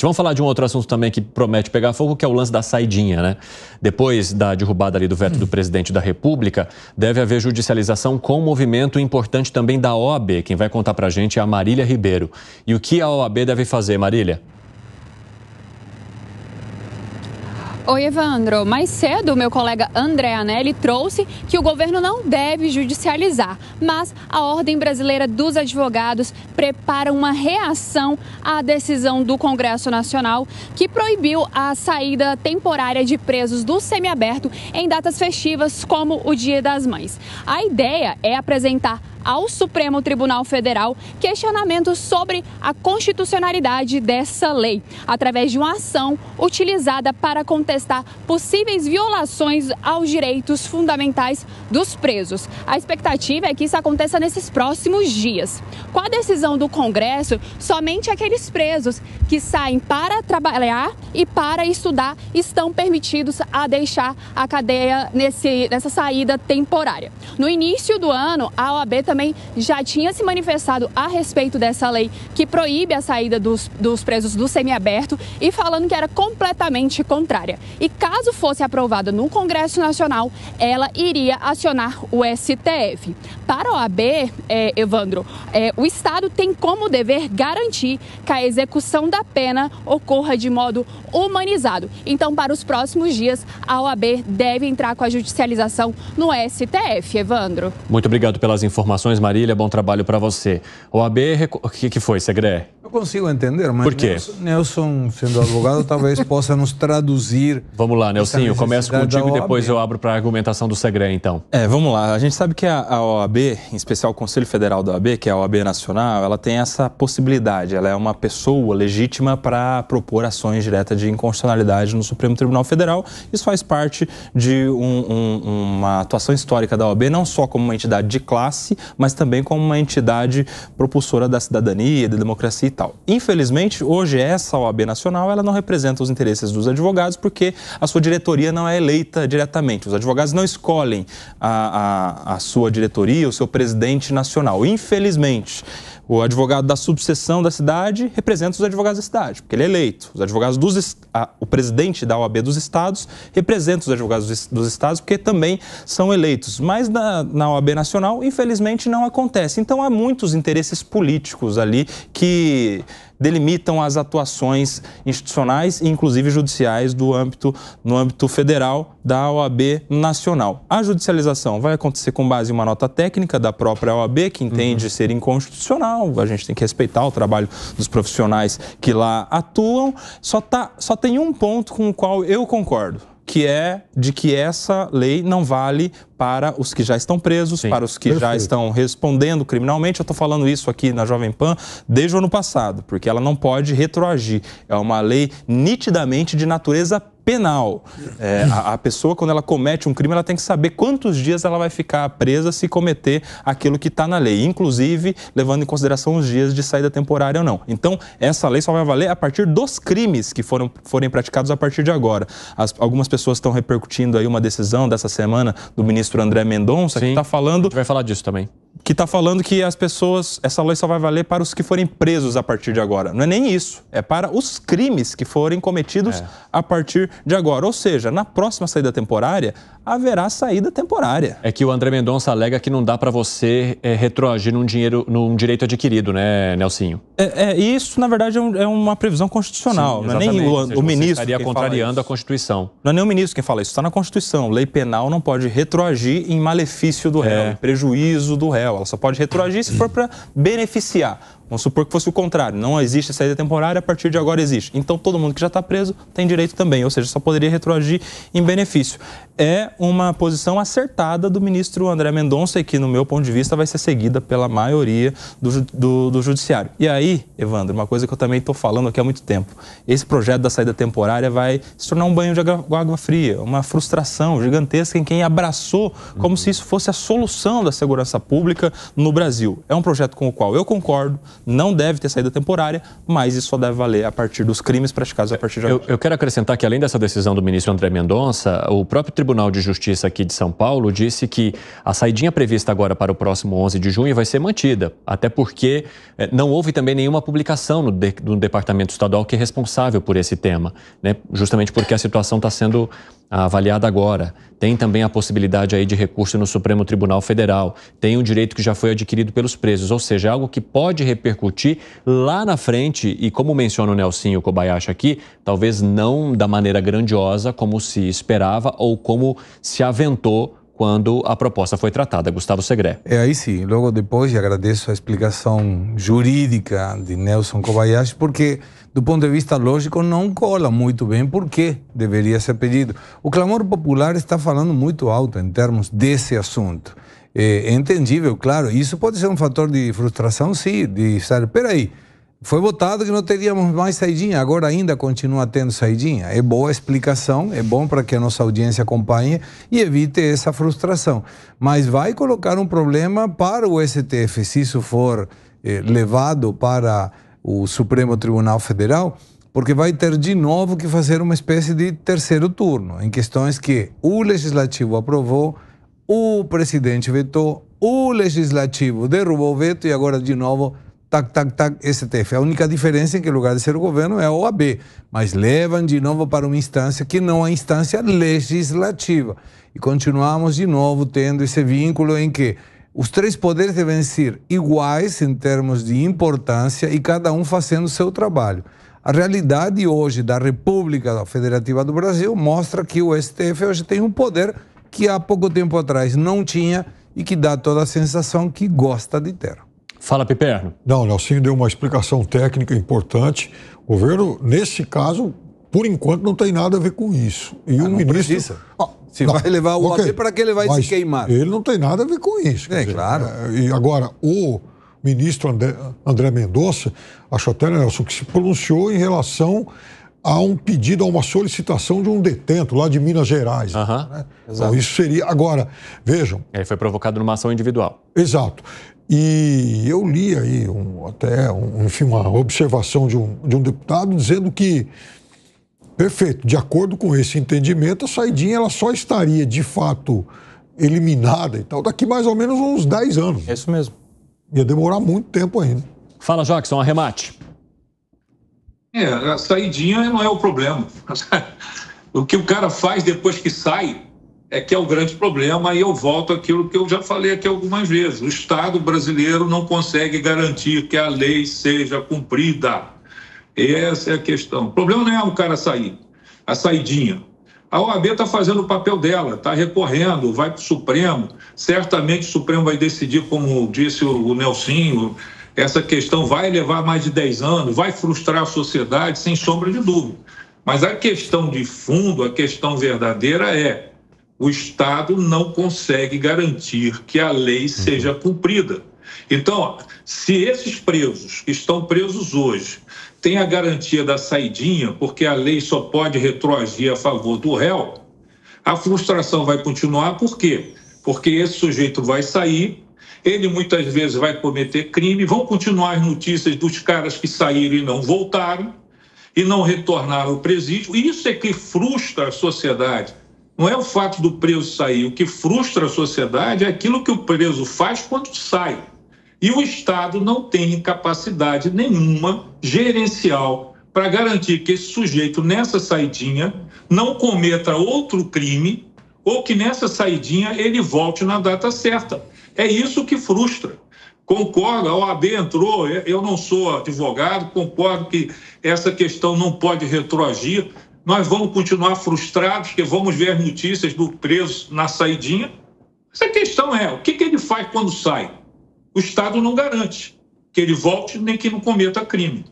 debate. Vamos falar de um outro assunto também que promete pegar fogo, que é o lance da saidinha, né? Depois da derrubada ali do veto do presidente da República, deve haver judicialização com movimento importante também da OAB. Quem vai contar pra gente é a Marília Ribeiro. E o que a OAB deve fazer, Marília? Oi, Evandro. Mais cedo, meu colega André Anelli trouxe que o governo não deve judicializar, mas a Ordem Brasileira dos Advogados prepara uma reação à decisão do Congresso Nacional que proibiu a saída temporária de presos do semiaberto em datas festivas como o Dia das Mães. A ideia é apresentar ao Supremo Tribunal Federal questionamentos sobre a constitucionalidade dessa lei, através de uma ação utilizada para contestar possíveis violações aos direitos fundamentais dos presos. A expectativa é que isso aconteça nesses próximos dias. Com a decisão do Congresso, somente aqueles presos que saem para trabalhar e para estudar estão permitidos a deixar a cadeia nesse, nessa saída temporária. No início do ano, a OAB também já tinha se manifestado a respeito dessa lei que proíbe a saída dos, dos presos do semiaberto e falando que era completamente contrária. E caso fosse aprovada no Congresso Nacional, ela iria acionar o STF. Para a OAB, é, Evandro, é, o Estado tem como dever garantir que a execução da pena ocorra de modo humanizado. Então, para os próximos dias, a OAB deve entrar com a judicialização no STF, Evandro. Muito obrigado pelas informações. Marília. Bom trabalho para você. OAB, que, que foi, Segré? Eu consigo entender, mas Por quê? Nelson, sendo advogado, talvez possa nos traduzir. Vamos lá, Nelson, eu começo contigo e depois eu abro para a argumentação do Segre, então. É, vamos lá. A gente sabe que a, OAB, em especial o Conselho Federal da OAB, que é a OAB Nacional, ela tem essa possibilidade. Ela é uma pessoa legítima para propor ações diretas de inconstitucionalidade no Supremo Tribunal Federal. Isso faz parte de um, um, uma atuação histórica da OAB, não só como uma entidade de classe, mas também como uma entidade propulsora da cidadania, da democracia Infelizmente, hoje essa OAB Nacional ela não representa os interesses dos advogados porque a sua diretoria não é eleita diretamente. Os advogados não escolhem a, a, a sua diretoria, o seu presidente nacional. Infelizmente. O advogado da subseção da cidade representa os advogados da cidade, porque ele é eleito. Os advogados dos a, o presidente da OAB dos estados representa os advogados dos, dos estados, porque também são eleitos. Mas na, na OAB nacional, infelizmente, não acontece. Então há muitos interesses políticos ali que delimitam as atuações institucionais e inclusive judiciais do âmbito no âmbito federal da OAB nacional. A judicialização vai acontecer com base em uma nota técnica da própria OAB que entende uhum. ser inconstitucional. A gente tem que respeitar o trabalho dos profissionais que lá atuam. Só tá, só tem um ponto com o qual eu concordo que é de que essa lei não vale para os que já estão presos, Sim, para os que perfeito. já estão respondendo criminalmente. Eu estou falando isso aqui na Jovem Pan desde o ano passado, porque ela não pode retroagir. É uma lei nitidamente de natureza penal. É, a, a, pessoa, quando ela comete um crime, ela tem que saber quantos dias ela vai ficar presa se cometer aquilo que está na lei, inclusive levando em consideração os dias de saída temporária ou não. Então, essa lei só vai valer a partir dos crimes que foram, forem praticados a partir de agora. As, algumas pessoas estão repercutindo aí uma decisão dessa semana do ministro André Mendonça, Sim, que está falando. A gente vai falar disso também que está falando que as pessoas, essa lei só vai valer para os que forem presos a partir de agora. Não é nem isso, é para os crimes que forem cometidos é. a partir de agora. Ou seja, na próxima saída temporária, haverá saída temporária. É que o André Mendonça alega que não dá para você é, retroagir num, dinheiro, num direito adquirido, né, Nelsinho? É, é isso, na verdade, é, um, é uma previsão constitucional. Sim, não é nem o, seja, o ministro. Estaria contrariando a Constituição. Não é nem o ministro quem fala isso, está na Constituição. Lei penal não pode retroagir em malefício do é. réu, em prejuízo do réu. Ela só pode retroagir se for para beneficiar. Vamos supor que fosse o contrário, não existe saída temporária, a partir de agora existe. Então todo mundo que já está preso tem direito também, ou seja, só poderia retroagir em benefício é uma posição acertada do ministro André Mendonça e que, no meu ponto de vista, vai ser seguida pela maioria do, do, do judiciário. E aí, Evandro, uma coisa que eu também estou falando aqui há muito tempo: esse projeto da saída temporária vai se tornar um banho de água, água fria, uma frustração gigantesca em quem abraçou como uhum. se isso fosse a solução da segurança pública no Brasil. É um projeto com o qual eu concordo, não deve ter saída temporária, mas isso só deve valer a partir dos crimes praticados a partir de agora. Eu, eu quero acrescentar que, além dessa decisão do ministro André Mendonça, o próprio Tribunal Tribunal de Justiça aqui de São Paulo disse que a saidinha prevista agora para o próximo 11 de junho vai ser mantida, até porque eh, não houve também nenhuma publicação no, de, no Departamento Estadual que é responsável por esse tema, né? justamente porque a situação está sendo avaliada agora. Tem também a possibilidade aí de recurso no Supremo Tribunal Federal. Tem um direito que já foi adquirido pelos presos, ou seja, algo que pode repercutir lá na frente e como menciona o Nelsinho Kobayashi aqui, talvez não da maneira grandiosa como se esperava ou como se aventou quando a proposta foi tratada, Gustavo Segre? É aí sim, logo depois, e agradeço a explicação jurídica de Nelson Kobayashi, porque do ponto de vista lógico não cola muito bem porque deveria ser pedido. O clamor popular está falando muito alto em termos desse assunto. É, é entendível, claro, isso pode ser um fator de frustração, sim, de estar, peraí, aí foi votado que não teríamos mais saidinha, agora ainda continua tendo saidinha. É boa a explicação, é bom para que a nossa audiência acompanhe e evite essa frustração. Mas vai colocar um problema para o STF, se isso for eh, levado para o Supremo Tribunal Federal, porque vai ter de novo que fazer uma espécie de terceiro turno em questões que o legislativo aprovou, o presidente vetou, o legislativo derrubou o veto e agora de novo tac, tac, tac, STF. A única diferença é que, em lugar de ser o governo, é a OAB. Mas levam de novo para uma instância que não é instância legislativa. E continuamos de novo tendo esse vínculo em que os três poderes devem ser iguais em termos de importância e cada um fazendo o seu trabalho. A realidade hoje da República Federativa do Brasil mostra que o STF hoje tem um poder que há pouco tempo atrás não tinha e que dá toda a sensação que gosta de ter. Fala, Piperno. Não, Nelsinho deu uma explicação técnica importante. O governo, nesse caso, por enquanto, não tem nada a ver com isso. E ah, o ministro. Precisa. Ah, se não, vai levar o okay, OAB, para que ele vai se queimar? Ele não tem nada a ver com isso. É, dizer, claro. É, e agora, o ministro André, André Mendonça, acho até, né, Nelson, que se pronunciou em relação a um pedido, a uma solicitação de um detento lá de Minas Gerais. Uhum, né? Então, isso seria. Agora, vejam. Ele foi provocado numa ação individual. Exato. E eu li aí um, até um, enfim, uma observação de um, de um deputado dizendo que, perfeito, de acordo com esse entendimento, a saidinha ela só estaria de fato eliminada e tal daqui mais ou menos uns 10 anos. É isso mesmo. Ia demorar muito tempo ainda. Fala, Jackson, arremate. É, a saidinha não é o problema. o que o cara faz depois que sai é que é o grande problema, e eu volto àquilo que eu já falei aqui algumas vezes: o Estado brasileiro não consegue garantir que a lei seja cumprida. Essa é a questão. O problema não é um cara sair, a saidinha. A OAB está fazendo o papel dela, está recorrendo, vai para o Supremo. Certamente o Supremo vai decidir, como disse o Nelsinho, essa questão vai levar mais de 10 anos, vai frustrar a sociedade, sem sombra de dúvida. Mas a questão de fundo, a questão verdadeira é o Estado não consegue garantir que a lei uhum. seja cumprida. Então, se esses presos que estão presos hoje têm a garantia da saidinha, porque a lei só pode retroagir a favor do réu, a frustração vai continuar, por quê? Porque esse sujeito vai sair, ele muitas vezes vai cometer crime, vão continuar as notícias dos caras que saíram e não voltaram, e não retornaram ao presídio, e isso é que frustra a sociedade. Não é o fato do preso sair. O que frustra a sociedade é aquilo que o preso faz quando sai. E o Estado não tem capacidade nenhuma gerencial para garantir que esse sujeito, nessa saidinha, não cometa outro crime ou que nessa saidinha ele volte na data certa. É isso que frustra. Concordo, a OAB entrou, eu não sou advogado, concordo que essa questão não pode retroagir, nós vamos continuar frustrados, que vamos ver as notícias do preso na saidinha. Essa questão é, o que, que ele faz quando sai? O Estado não garante que ele volte nem que não cometa crime.